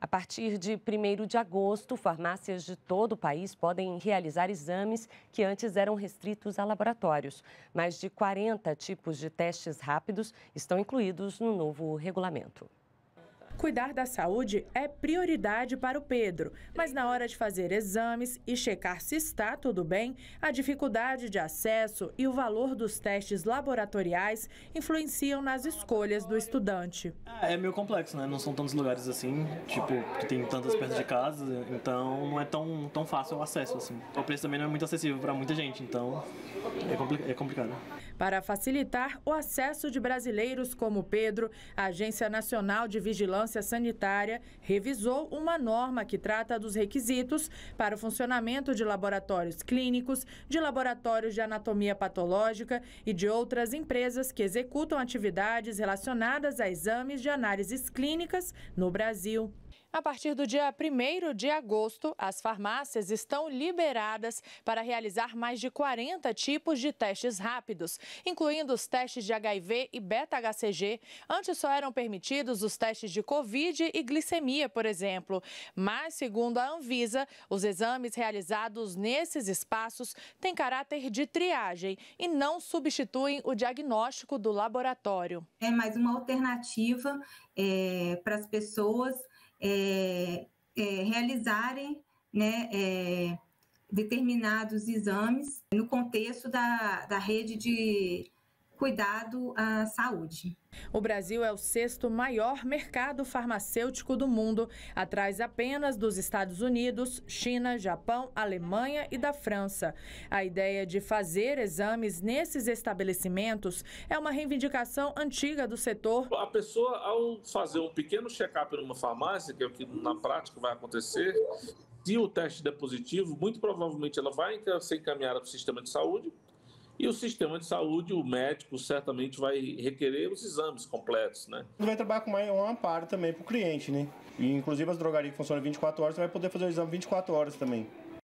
A partir de 1 de agosto, farmácias de todo o país podem realizar exames que antes eram restritos a laboratórios. Mais de 40 tipos de testes rápidos estão incluídos no novo regulamento. Cuidar da saúde é prioridade para o Pedro, mas na hora de fazer exames e checar se está tudo bem, a dificuldade de acesso e o valor dos testes laboratoriais influenciam nas escolhas do estudante. Ah, é meio complexo, né? Não são tantos lugares assim, tipo, que tem tantas perto de casa, então não é tão, tão fácil o acesso, assim. O preço também não é muito acessível para muita gente, então é, compli é complicado. Para facilitar o acesso de brasileiros como Pedro, a Agência Nacional de Vigilância Vigilância Sanitária revisou uma norma que trata dos requisitos para o funcionamento de laboratórios clínicos, de laboratórios de anatomia patológica e de outras empresas que executam atividades relacionadas a exames de análises clínicas no Brasil. A partir do dia 1 de agosto, as farmácias estão liberadas para realizar mais de 40 tipos de testes rápidos, incluindo os testes de HIV e beta-HCG. Antes só eram permitidos os testes de Covid e glicemia, por exemplo. Mas, segundo a Anvisa, os exames realizados nesses espaços têm caráter de triagem e não substituem o diagnóstico do laboratório. É mais uma alternativa é, para as pessoas é, é, realizarem né, é, determinados exames no contexto da, da rede de cuidado à saúde. O Brasil é o sexto maior mercado farmacêutico do mundo, atrás apenas dos Estados Unidos, China, Japão, Alemanha e da França. A ideia de fazer exames nesses estabelecimentos é uma reivindicação antiga do setor. A pessoa, ao fazer um pequeno check-up numa farmácia, que é o que na prática vai acontecer, se o teste der positivo, muito provavelmente ela vai ser encaminhada para o sistema de saúde e o sistema de saúde, o médico certamente vai requerer os exames completos, né? Vai trabalhar com um amparo também para o cliente, né? E, inclusive as drogarias que funcionam 24 horas, você vai poder fazer o exame 24 horas também.